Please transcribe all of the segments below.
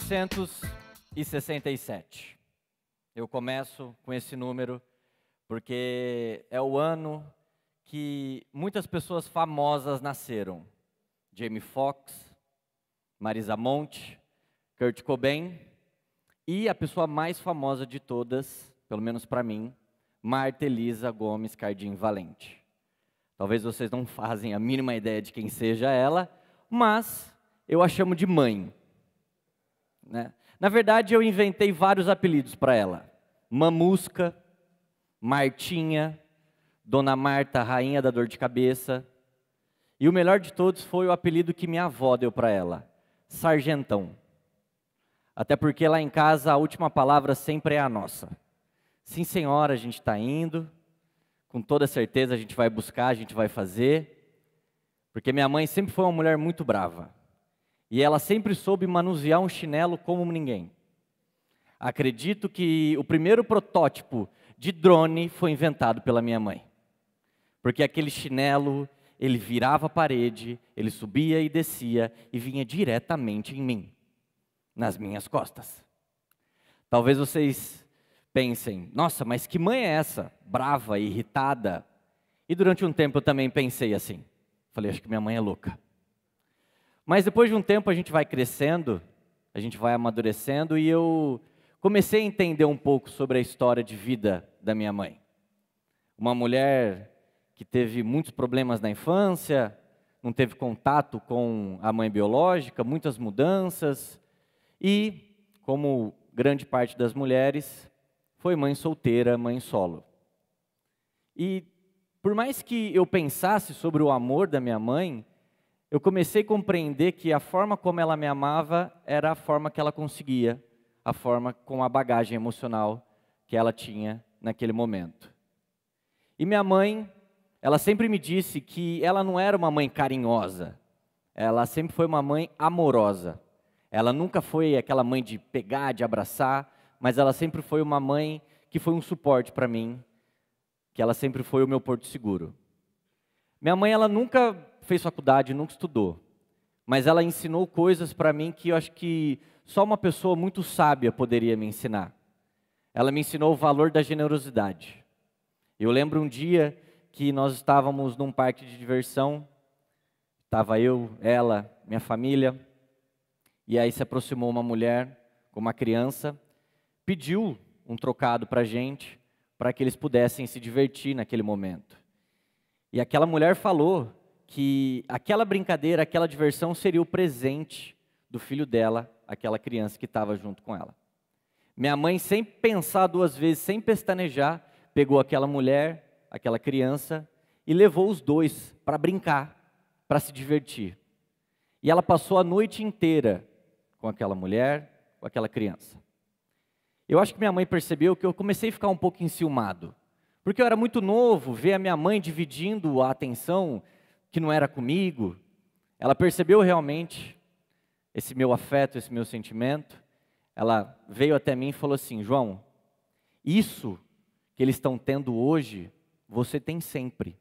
167. Eu começo com esse número porque é o ano que muitas pessoas famosas nasceram. Jamie Foxx, Marisa Monte, Kurt Cobain e a pessoa mais famosa de todas, pelo menos para mim, Marta Elisa Gomes Cardim Valente. Talvez vocês não fazem a mínima ideia de quem seja ela, mas eu a chamo de mãe. Né? Na verdade, eu inventei vários apelidos para ela: Mamusca, Martinha, Dona Marta, Rainha da Dor de Cabeça. E o melhor de todos foi o apelido que minha avó deu para ela: Sargentão. Até porque lá em casa a última palavra sempre é a nossa. Sim, senhora, a gente está indo, com toda certeza a gente vai buscar, a gente vai fazer, porque minha mãe sempre foi uma mulher muito brava e ela sempre soube manusear um chinelo como ninguém. Acredito que o primeiro protótipo de drone foi inventado pela minha mãe, porque aquele chinelo ele virava a parede, ele subia e descia e vinha diretamente em mim, nas minhas costas. Talvez vocês pensem: nossa, mas que mãe é essa? Brava, irritada. E durante um tempo eu também pensei assim. Falei: acho que minha mãe é louca. Mas depois de um tempo a gente vai crescendo, a gente vai amadurecendo e eu comecei a entender um pouco sobre a história de vida da minha mãe. Uma mulher que teve muitos problemas na infância, não teve contato com a mãe biológica, muitas mudanças e, como grande parte das mulheres, foi mãe solteira, mãe solo. E por mais que eu pensasse sobre o amor da minha mãe, eu comecei a compreender que a forma como ela me amava era a forma que ela conseguia, a forma com a bagagem emocional que ela tinha naquele momento. E minha mãe, ela sempre me disse que ela não era uma mãe carinhosa, ela sempre foi uma mãe amorosa. Ela nunca foi aquela mãe de pegar, de abraçar, mas ela sempre foi uma mãe que foi um suporte para mim, que ela sempre foi o meu porto seguro. Minha mãe, ela nunca fez faculdade, nunca estudou, mas ela ensinou coisas para mim que eu acho que só uma pessoa muito sábia poderia me ensinar. Ela me ensinou o valor da generosidade. Eu lembro um dia que nós estávamos num parque de diversão, estava eu, ela, minha família, e aí se aproximou uma mulher com uma criança, pediu um trocado para a gente, para que eles pudessem se divertir naquele momento. E aquela mulher falou que aquela brincadeira, aquela diversão seria o presente do filho dela, aquela criança que estava junto com ela. Minha mãe, sem pensar duas vezes, sem pestanejar, pegou aquela mulher, aquela criança e levou os dois para brincar, para se divertir. E ela passou a noite inteira com aquela mulher, com aquela criança eu acho que minha mãe percebeu que eu comecei a ficar um pouco enciumado. Porque eu era muito novo, ver a minha mãe dividindo a atenção que não era comigo. Ela percebeu realmente esse meu afeto, esse meu sentimento. Ela veio até mim e falou assim: João, isso que eles estão tendo hoje, você tem sempre.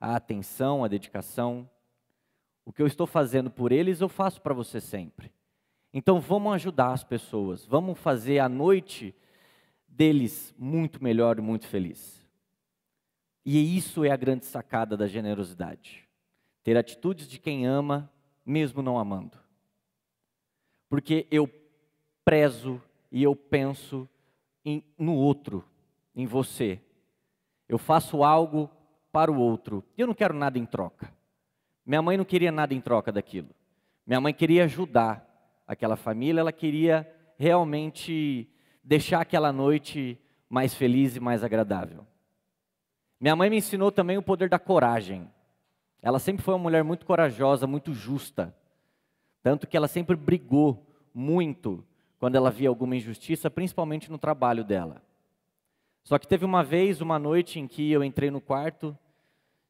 A atenção, a dedicação. O que eu estou fazendo por eles, eu faço para você sempre. Então vamos ajudar as pessoas, vamos fazer a noite deles muito melhor e muito feliz. E isso é a grande sacada da generosidade. Ter atitudes de quem ama, mesmo não amando. Porque eu prezo e eu penso em, no outro, em você. Eu faço algo para o outro. Eu não quero nada em troca. Minha mãe não queria nada em troca daquilo. Minha mãe queria ajudar aquela família, ela queria realmente deixar aquela noite mais feliz e mais agradável. Minha mãe me ensinou também o poder da coragem. Ela sempre foi uma mulher muito corajosa, muito justa. Tanto que ela sempre brigou muito quando ela via alguma injustiça, principalmente no trabalho dela. Só que teve uma vez, uma noite em que eu entrei no quarto,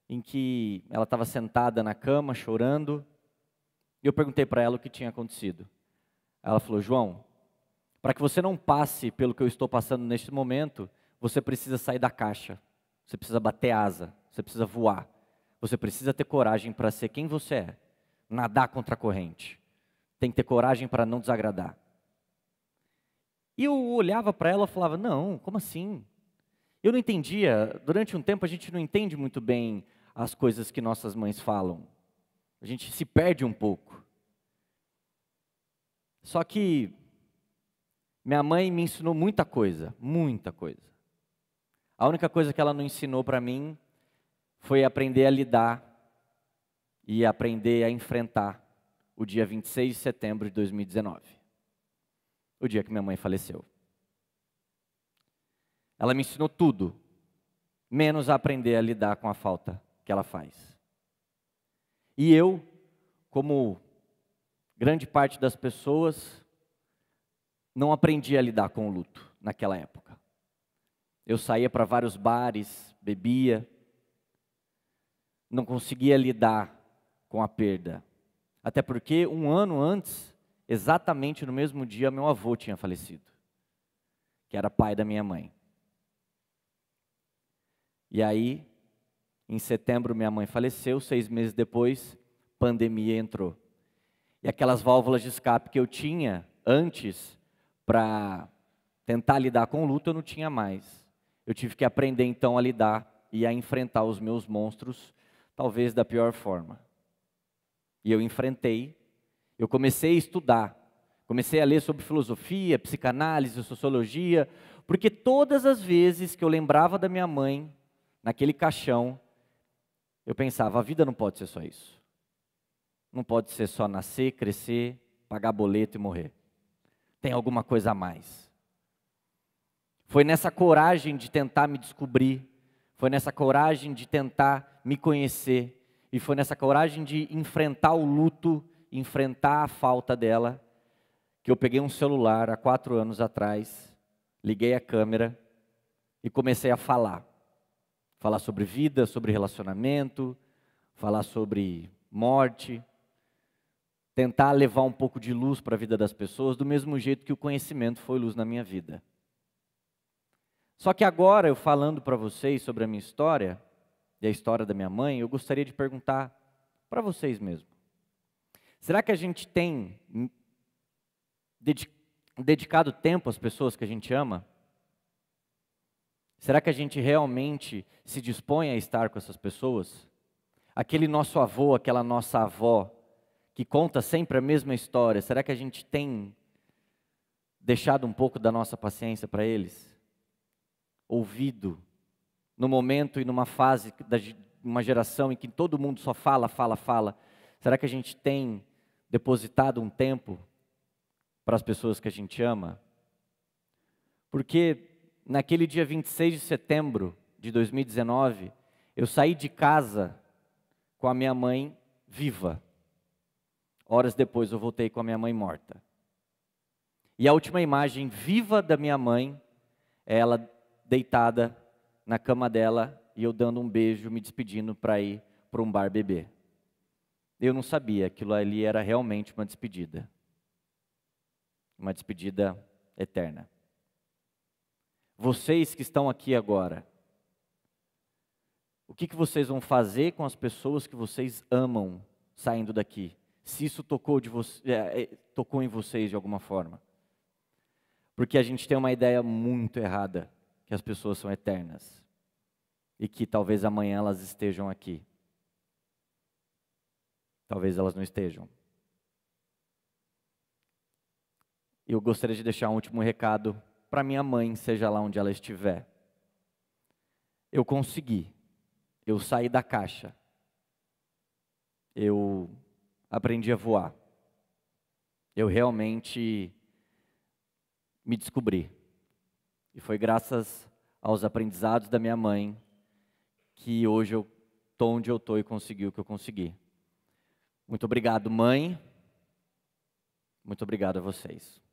em que ela estava sentada na cama chorando, e eu perguntei para ela o que tinha acontecido. Ela falou: João, para que você não passe pelo que eu estou passando neste momento, você precisa sair da caixa, você precisa bater asa, você precisa voar, você precisa ter coragem para ser quem você é, nadar contra a corrente, tem que ter coragem para não desagradar. E eu olhava para ela e falava: não, como assim? Eu não entendia. Durante um tempo a gente não entende muito bem as coisas que nossas mães falam. A gente se perde um pouco. Só que minha mãe me ensinou muita coisa, muita coisa. A única coisa que ela não ensinou para mim foi aprender a lidar e aprender a enfrentar o dia 26 de setembro de 2019, o dia que minha mãe faleceu. Ela me ensinou tudo, menos a aprender a lidar com a falta que ela faz. E eu, como grande parte das pessoas não aprendia a lidar com o luto naquela época. Eu saía para vários bares, bebia, não conseguia lidar com a perda. Até porque um ano antes, exatamente no mesmo dia, meu avô tinha falecido, que era pai da minha mãe. E aí, em setembro, minha mãe faleceu, seis meses depois, pandemia entrou. E aquelas válvulas de escape que eu tinha antes para tentar lidar com luta, eu não tinha mais. Eu tive que aprender então a lidar e a enfrentar os meus monstros, talvez da pior forma. E eu enfrentei, eu comecei a estudar, comecei a ler sobre filosofia, psicanálise, sociologia, porque todas as vezes que eu lembrava da minha mãe, naquele caixão, eu pensava: a vida não pode ser só isso. Não pode ser só nascer, crescer, pagar boleto e morrer. Tem alguma coisa a mais. Foi nessa coragem de tentar me descobrir, foi nessa coragem de tentar me conhecer, e foi nessa coragem de enfrentar o luto, enfrentar a falta dela, que eu peguei um celular há quatro anos atrás, liguei a câmera e comecei a falar. Falar sobre vida, sobre relacionamento, falar sobre morte, tentar levar um pouco de luz para a vida das pessoas, do mesmo jeito que o conhecimento foi luz na minha vida. Só que agora, eu falando para vocês sobre a minha história e a história da minha mãe, eu gostaria de perguntar para vocês mesmo. Será que a gente tem hum, dedicado tempo às pessoas que a gente ama? Será que a gente realmente se dispõe a estar com essas pessoas? Aquele nosso avô, aquela nossa avó, que conta sempre a mesma história, será que a gente tem deixado um pouco da nossa paciência para eles? Ouvido no momento e numa fase de uma geração em que todo mundo só fala, fala, fala. Será que a gente tem depositado um tempo para as pessoas que a gente ama? Porque naquele dia 26 de setembro de 2019, eu saí de casa com a minha mãe viva. Horas depois eu voltei com a minha mãe morta. E a última imagem viva da minha mãe é ela deitada na cama dela e eu dando um beijo, me despedindo para ir para um bar beber. Eu não sabia, aquilo ali era realmente uma despedida. Uma despedida eterna. Vocês que estão aqui agora, o que, que vocês vão fazer com as pessoas que vocês amam saindo daqui? se isso tocou, de você, é, é, tocou em vocês de alguma forma. Porque a gente tem uma ideia muito errada que as pessoas são eternas e que talvez amanhã elas estejam aqui. Talvez elas não estejam. Eu gostaria de deixar um último recado para minha mãe, seja lá onde ela estiver. Eu consegui. Eu saí da caixa. Eu aprendi a voar. Eu realmente me descobri. E foi graças aos aprendizados da minha mãe que hoje eu estou onde eu estou e consegui o que eu consegui. Muito obrigado, mãe. Muito obrigado a vocês.